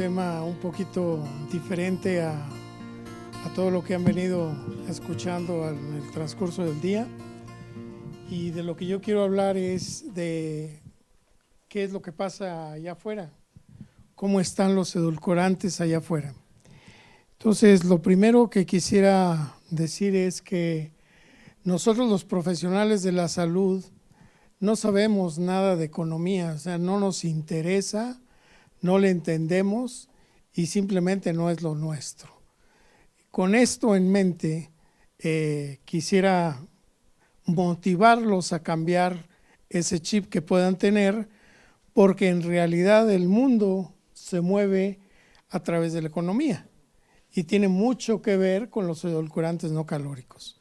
tema un poquito diferente a, a todo lo que han venido escuchando en el transcurso del día. Y de lo que yo quiero hablar es de qué es lo que pasa allá afuera, cómo están los edulcorantes allá afuera. Entonces, lo primero que quisiera decir es que nosotros los profesionales de la salud no sabemos nada de economía, o sea, no nos interesa no le entendemos y simplemente no es lo nuestro. Con esto en mente, eh, quisiera motivarlos a cambiar ese chip que puedan tener, porque en realidad el mundo se mueve a través de la economía y tiene mucho que ver con los edulcorantes no calóricos.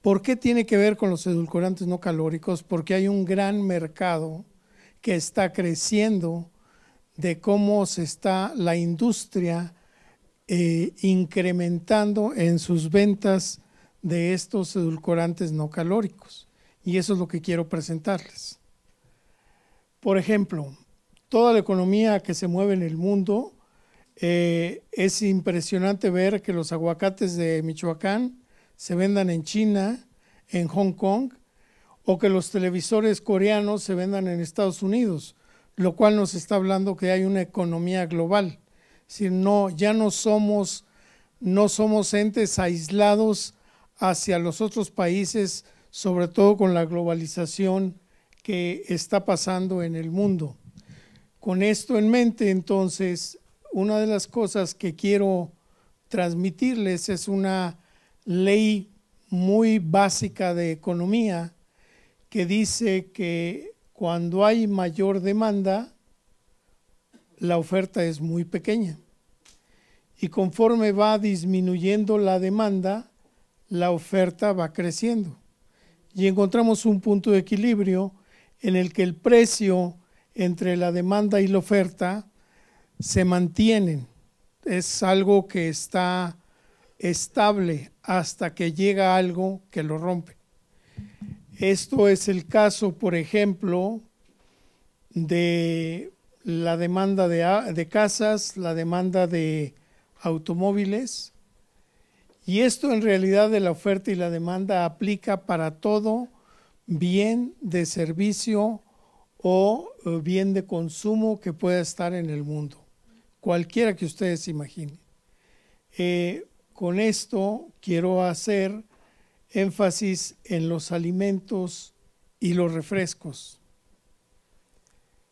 ¿Por qué tiene que ver con los edulcorantes no calóricos? Porque hay un gran mercado que está creciendo de cómo se está la industria eh, incrementando en sus ventas de estos edulcorantes no calóricos. Y eso es lo que quiero presentarles. Por ejemplo, toda la economía que se mueve en el mundo, eh, es impresionante ver que los aguacates de Michoacán se vendan en China, en Hong Kong, o que los televisores coreanos se vendan en Estados Unidos lo cual nos está hablando que hay una economía global. Es no, ya no somos, no somos entes aislados hacia los otros países, sobre todo con la globalización que está pasando en el mundo. Con esto en mente, entonces, una de las cosas que quiero transmitirles es una ley muy básica de economía que dice que cuando hay mayor demanda, la oferta es muy pequeña. Y conforme va disminuyendo la demanda, la oferta va creciendo. Y encontramos un punto de equilibrio en el que el precio entre la demanda y la oferta se mantienen. Es algo que está estable hasta que llega algo que lo rompe. Esto es el caso, por ejemplo, de la demanda de, casas, la demanda de automóviles. Y esto en realidad de la oferta y la demanda aplica para todo bien de servicio o eh, bien de consumo que pueda estar en el mundo, cualquiera que ustedes imaginen. Eh, con esto quiero hacer énfasis en los alimentos y los refrescos.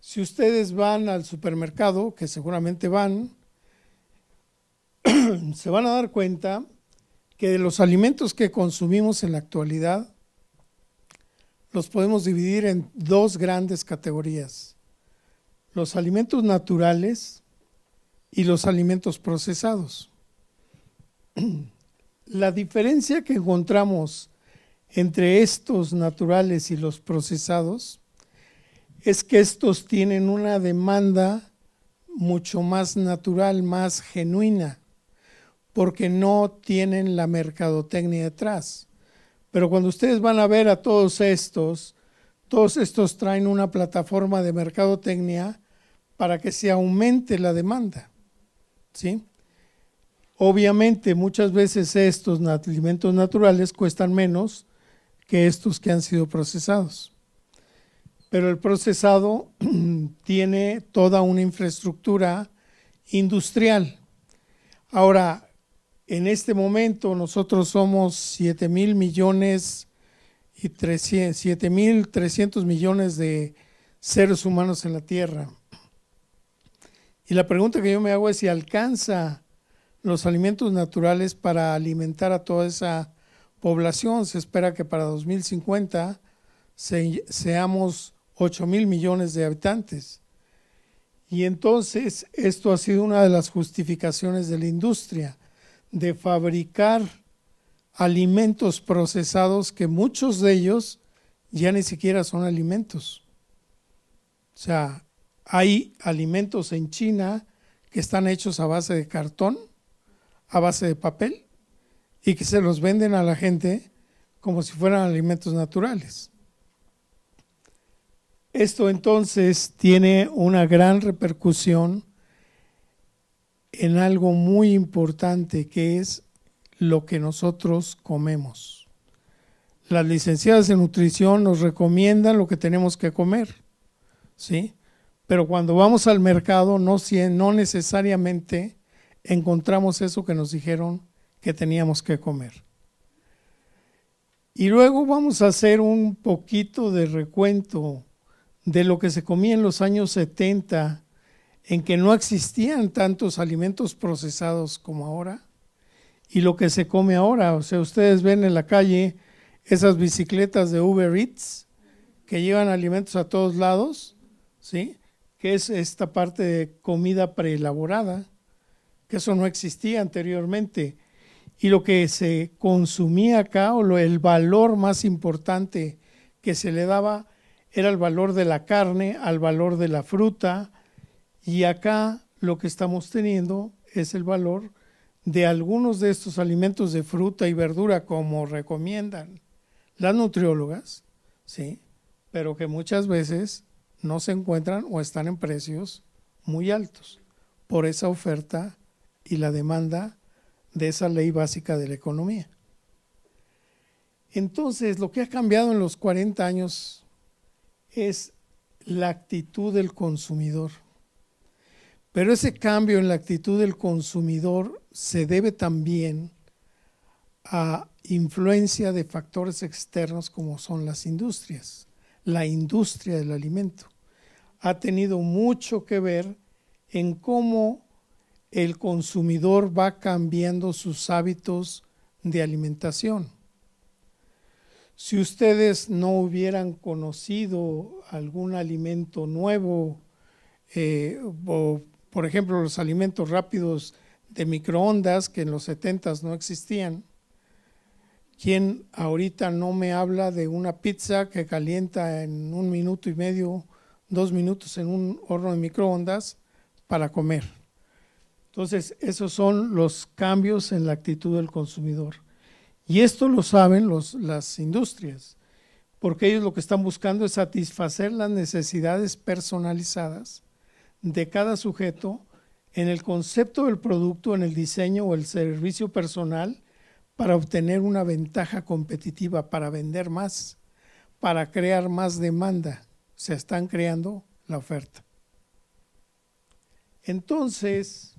Si ustedes van al supermercado, que seguramente van, se van a dar cuenta que de los alimentos que consumimos en la actualidad, los podemos dividir en dos grandes categorías, los alimentos naturales y los alimentos procesados. la diferencia que encontramos entre estos naturales y los procesados es que estos tienen una demanda mucho más natural, más genuina, porque no tienen la mercadotecnia detrás. Pero cuando ustedes van a ver a todos estos, todos estos traen una plataforma de mercadotecnia para que se aumente la demanda. ¿Sí? Obviamente muchas veces estos alimentos naturales cuestan menos que estos que han sido procesados. Pero el procesado tiene toda una infraestructura industrial. Ahora, en este momento nosotros somos 7.300 millones y millones de seres humanos en la Tierra. Y la pregunta que yo me hago es si alcanza los alimentos naturales para alimentar a toda esa población. Se espera que para 2050 seamos 8 mil millones de habitantes. Y entonces esto ha sido una de las justificaciones de la industria, de fabricar alimentos procesados que muchos de ellos ya ni siquiera son alimentos. O sea, hay alimentos en China que están hechos a base de cartón a base de papel y que se los venden a la gente como si fueran alimentos naturales. Esto entonces tiene una gran repercusión en algo muy importante que es lo que nosotros comemos. Las licenciadas en nutrición nos recomiendan lo que tenemos que comer, ¿sí? Pero cuando vamos al mercado no, no necesariamente encontramos eso que nos dijeron que teníamos que comer. Y luego vamos a hacer un poquito de recuento de lo que se comía en los años 70, en que no existían tantos alimentos procesados como ahora, y lo que se come ahora. O sea, ustedes ven en la calle esas bicicletas de Uber Eats que llevan alimentos a todos lados, ¿sí? Que es esta parte de comida preelaborada que eso no existía anteriormente. Y lo que se consumía acá, o el valor más importante que se le daba, era el valor de la carne, al valor de la fruta, y acá lo que estamos teniendo es el valor de algunos de estos alimentos de fruta y verdura, como recomiendan las nutriólogas, ¿sí? pero que muchas veces no se encuentran o están en precios muy altos por esa oferta y la demanda de esa ley básica de la economía. Entonces, lo que ha cambiado en los 40 años es la actitud del consumidor. Pero ese cambio en la actitud del consumidor se debe también a influencia de factores externos como son las industrias. La industria del alimento ha tenido mucho que ver en cómo el consumidor va cambiando sus hábitos de alimentación. Si ustedes no hubieran conocido algún alimento nuevo, eh, por ejemplo los alimentos rápidos de microondas que en los setentas no existían, ¿quién ahorita no me habla de una pizza que calienta en un minuto y medio, dos minutos en un horno de microondas para comer? Entonces, esos son los cambios en la actitud del consumidor. Y esto lo saben las industrias, porque ellos lo que están buscando es satisfacer las necesidades personalizadas de cada sujeto en el concepto del producto, en el diseño o el servicio personal para obtener una ventaja competitiva, para vender más, para crear más demanda. Se están creando la oferta. Entonces,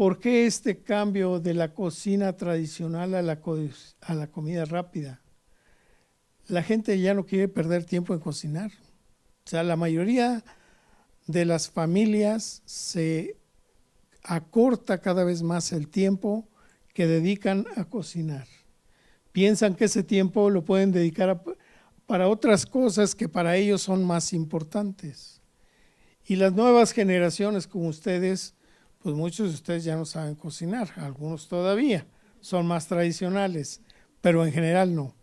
¿Por qué este cambio de la cocina tradicional a la, comida rápida? La gente ya no quiere perder tiempo en cocinar. O sea, la mayoría de las familias se acorta cada vez más el tiempo que dedican a cocinar. Piensan que ese tiempo lo pueden dedicar para otras cosas que para ellos son más importantes. Y las nuevas generaciones como ustedes pues muchos de ustedes ya no saben cocinar, algunos todavía, son más tradicionales, pero en general no.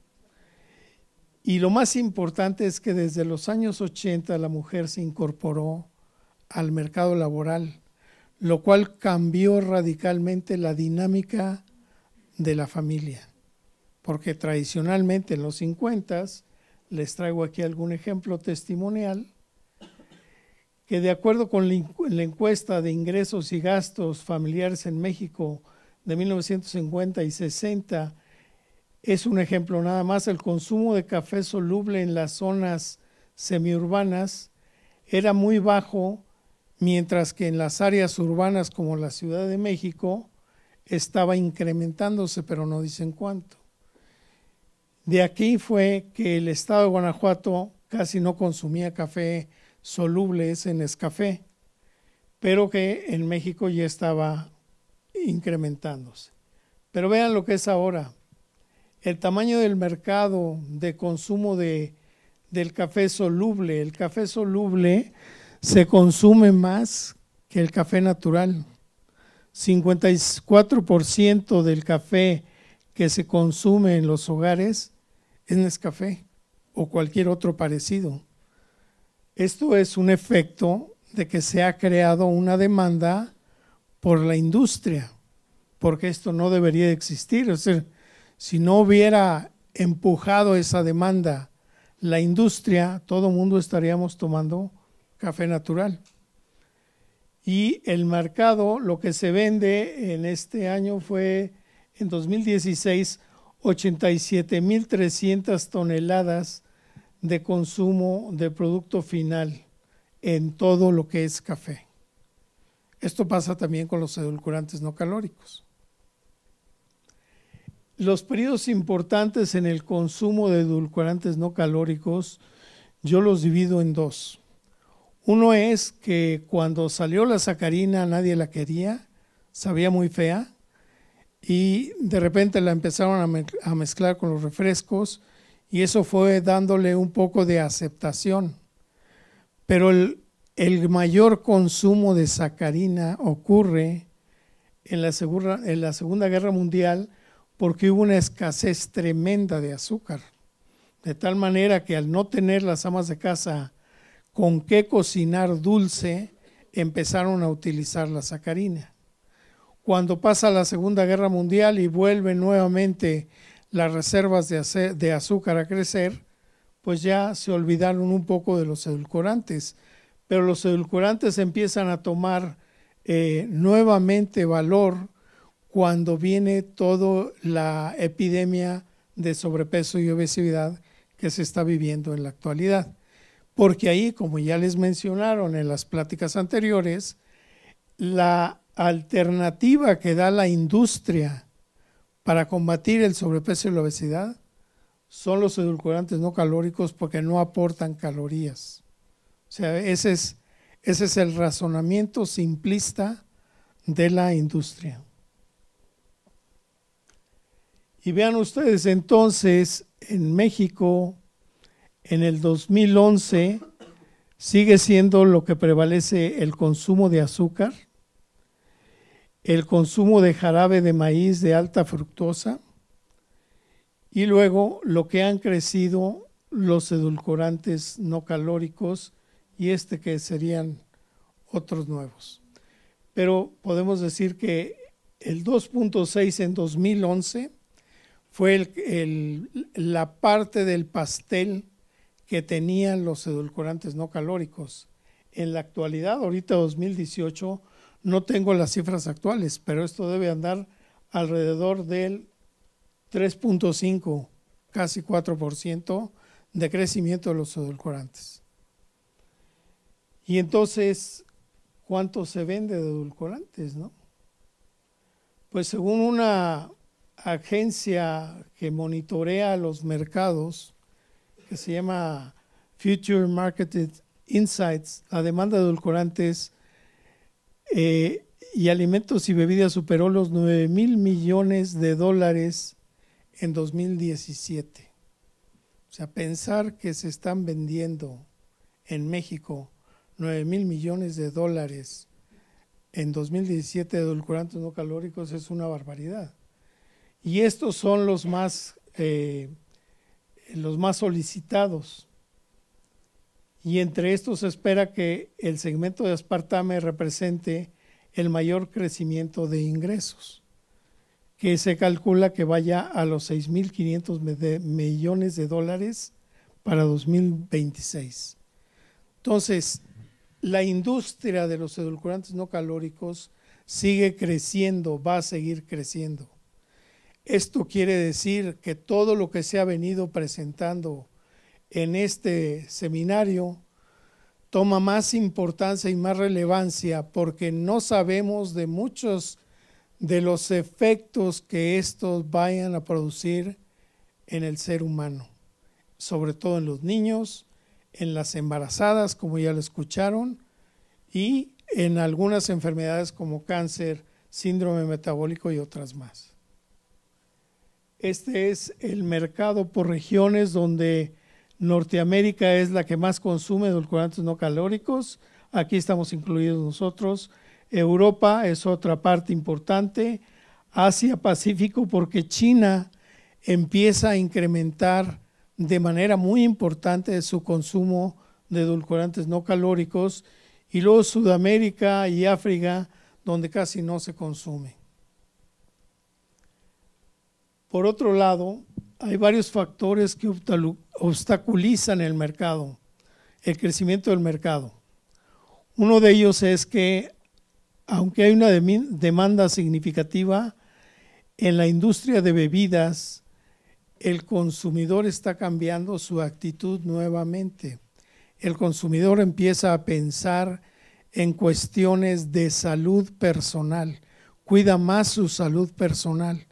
Y lo más importante es que desde los años 80 la mujer se incorporó al mercado laboral, lo cual cambió radicalmente la dinámica de la familia. Porque tradicionalmente en los 50, les traigo aquí algún ejemplo testimonial, que de acuerdo con la encuesta de ingresos y gastos familiares en México de 1950 y 60, es un ejemplo nada más, el consumo de café soluble en las zonas semiurbanas era muy bajo, mientras que en las áreas urbanas como la Ciudad de México estaba incrementándose, pero no dicen cuánto. De aquí fue que el estado de Guanajuato casi no consumía café solubles en escafé, pero que en México ya estaba incrementándose. Pero vean lo que es ahora. El tamaño del mercado de consumo de, del café soluble. El café soluble se consume más que el café natural. 54% del café que se consume en los hogares es café o cualquier otro parecido. Esto es un efecto de que se ha creado una demanda por la industria, porque esto no debería existir. Es decir, si no hubiera empujado esa demanda la industria, todo mundo estaríamos tomando café natural. Y el mercado, lo que se vende en este año fue en 2016 87.300 toneladas de consumo de producto final en todo lo que es café. Esto pasa también con los edulcorantes no calóricos. Los periodos importantes en el consumo de edulcorantes no calóricos yo los divido en dos. Uno es que cuando salió la sacarina nadie la quería, sabía muy fea, y de repente la empezaron a, mezclar con los refrescos y eso fue dándole un poco de aceptación. Pero el, el mayor consumo de sacarina ocurre en la, en la Segunda Guerra Mundial porque hubo una escasez tremenda de azúcar. De tal manera que al no tener las amas de casa con qué cocinar dulce, empezaron a utilizar la sacarina. Cuando pasa la Segunda Guerra Mundial y vuelve nuevamente las reservas de, azúcar a crecer, pues ya se olvidaron un poco de los edulcorantes. Pero los edulcorantes empiezan a tomar eh, nuevamente valor cuando viene toda la epidemia de sobrepeso y obesidad que se está viviendo en la actualidad. Porque ahí, como ya les mencionaron en las pláticas anteriores, la alternativa que da la industria para combatir el sobrepeso y la obesidad son los edulcorantes no calóricos porque no aportan calorías. O sea, ese es, ese es el razonamiento simplista de la industria. Y vean ustedes entonces, en México, en el 2011, sigue siendo lo que prevalece el consumo de azúcar el consumo de jarabe de maíz de alta fructosa y luego lo que han crecido los edulcorantes no calóricos y este que serían otros nuevos. Pero podemos decir que el 2.6 en 2011 fue el, la parte del pastel que tenían los edulcorantes no calóricos. En la actualidad, ahorita 2018, no tengo las cifras actuales, pero esto debe andar alrededor del 3.5, casi 4% de crecimiento de los edulcorantes. Y entonces, ¿cuánto se vende de edulcorantes, no? Pues según una agencia que monitorea los mercados, que se llama Future Marketed Insights, la demanda de edulcorantes eh, y alimentos y bebidas superó los 9 mil millones de dólares en 2017. O sea, pensar que se están vendiendo en México 9 mil millones de dólares en 2017 de edulcorantes no calóricos es una barbaridad. Y estos son los más, eh, los más solicitados y entre estos se espera que el segmento de aspartame represente el mayor crecimiento de ingresos, que se calcula que vaya a los 6.500 millones de dólares para 2026. Entonces, la industria de los edulcorantes no calóricos sigue creciendo, va a seguir creciendo. Esto quiere decir que todo lo que se ha venido presentando en este seminario toma más importancia y más relevancia porque no sabemos de muchos de los efectos que estos vayan a producir en el ser humano, sobre todo en los niños, en las embarazadas, como ya lo escucharon, y en algunas enfermedades como cáncer, síndrome metabólico y otras más. Este es el mercado por regiones donde Norteamérica es la que más consume edulcorantes no calóricos. Aquí estamos incluidos nosotros. Europa es otra parte importante. Asia-Pacífico, porque China empieza a incrementar de manera muy importante su consumo de edulcorantes no calóricos. Y luego Sudamérica y África, donde casi no se consume. Por otro lado, hay varios factores que obstaculizan el mercado, el crecimiento del mercado. Uno de ellos es que, aunque hay una demanda significativa, en la industria de bebidas, el consumidor está cambiando su actitud nuevamente. El consumidor empieza a pensar en cuestiones de salud personal, cuida más su salud personal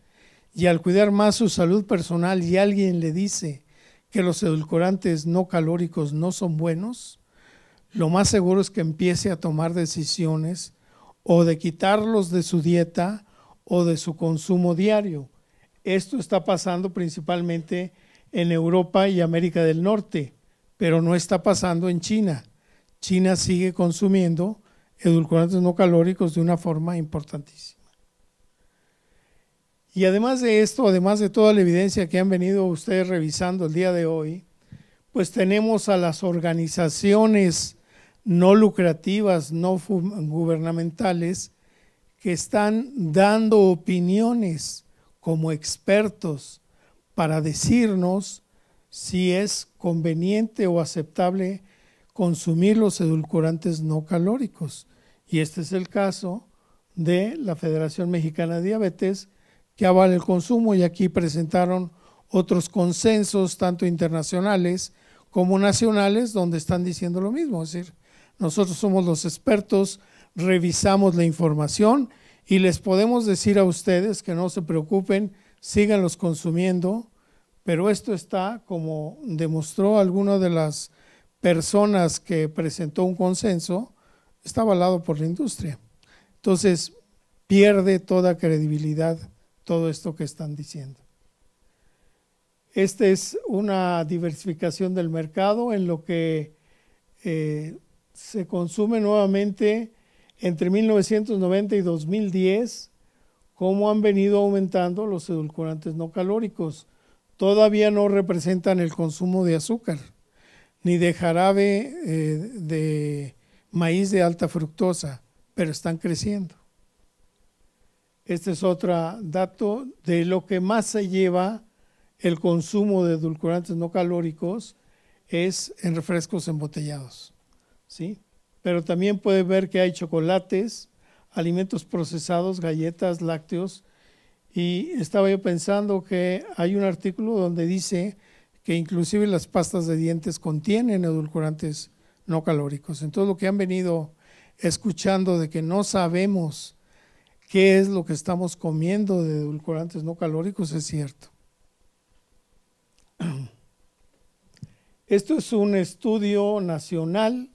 y al cuidar más su salud personal y alguien le dice que los edulcorantes no calóricos no son buenos, lo más seguro es que empiece a tomar decisiones o de quitarlos de su dieta o de su consumo diario. Esto está pasando principalmente en Europa y América del Norte, pero no está pasando en China. China sigue consumiendo edulcorantes no calóricos de una forma importantísima. Y además de esto, además de toda la evidencia que han venido ustedes revisando el día de hoy, pues tenemos a las organizaciones no lucrativas, no gubernamentales, que están dando opiniones como expertos para decirnos si es conveniente o aceptable consumir los edulcorantes no calóricos. Y este es el caso de la Federación Mexicana de Diabetes, que avale el consumo y aquí presentaron otros consensos, tanto internacionales como nacionales, donde están diciendo lo mismo. Es decir, nosotros somos los expertos, revisamos la información y les podemos decir a ustedes que no se preocupen, síganlos consumiendo, pero esto está, como demostró alguna de las personas que presentó un consenso, está avalado por la industria. Entonces, pierde toda credibilidad todo esto que están diciendo. Esta es una diversificación del mercado en lo que eh, se consume nuevamente entre 1990 y 2010, cómo han venido aumentando los edulcorantes no calóricos. Todavía no representan el consumo de azúcar, ni de jarabe eh, de maíz de alta fructosa, pero están creciendo. Este es otro dato de lo que más se lleva el consumo de edulcorantes no calóricos es en refrescos embotellados, ¿sí? Pero también puede ver que hay chocolates, alimentos procesados, galletas, lácteos. Y estaba yo pensando que hay un artículo donde dice que inclusive las pastas de dientes contienen edulcorantes no calóricos. Entonces lo que han venido escuchando de que no sabemos qué es lo que estamos comiendo de edulcorantes no calóricos es cierto. Esto es un estudio nacional,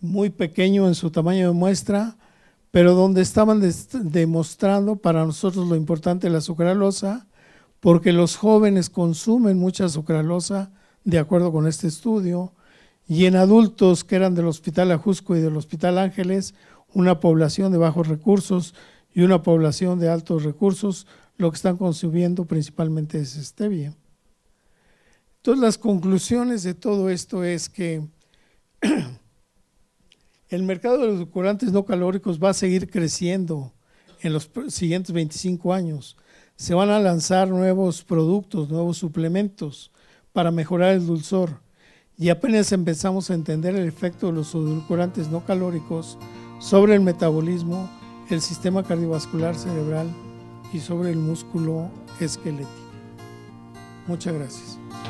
muy pequeño en su tamaño de muestra, pero donde estaban demostrando para nosotros lo importante de la sucralosa, porque los jóvenes consumen mucha sucralosa, de acuerdo con este estudio, y en adultos que eran del Hospital Ajusco y del Hospital Ángeles, una población de bajos recursos, y una población de altos recursos, lo que están consumiendo principalmente es stevia. Entonces las conclusiones de todo esto es que el mercado de los edulcorantes no calóricos va a seguir creciendo en los siguientes 25 años. Se van a lanzar nuevos productos, nuevos suplementos para mejorar el dulzor. Y apenas empezamos a entender el efecto de los edulcorantes no calóricos sobre el metabolismo el sistema cardiovascular cerebral y sobre el músculo esquelético. Muchas gracias.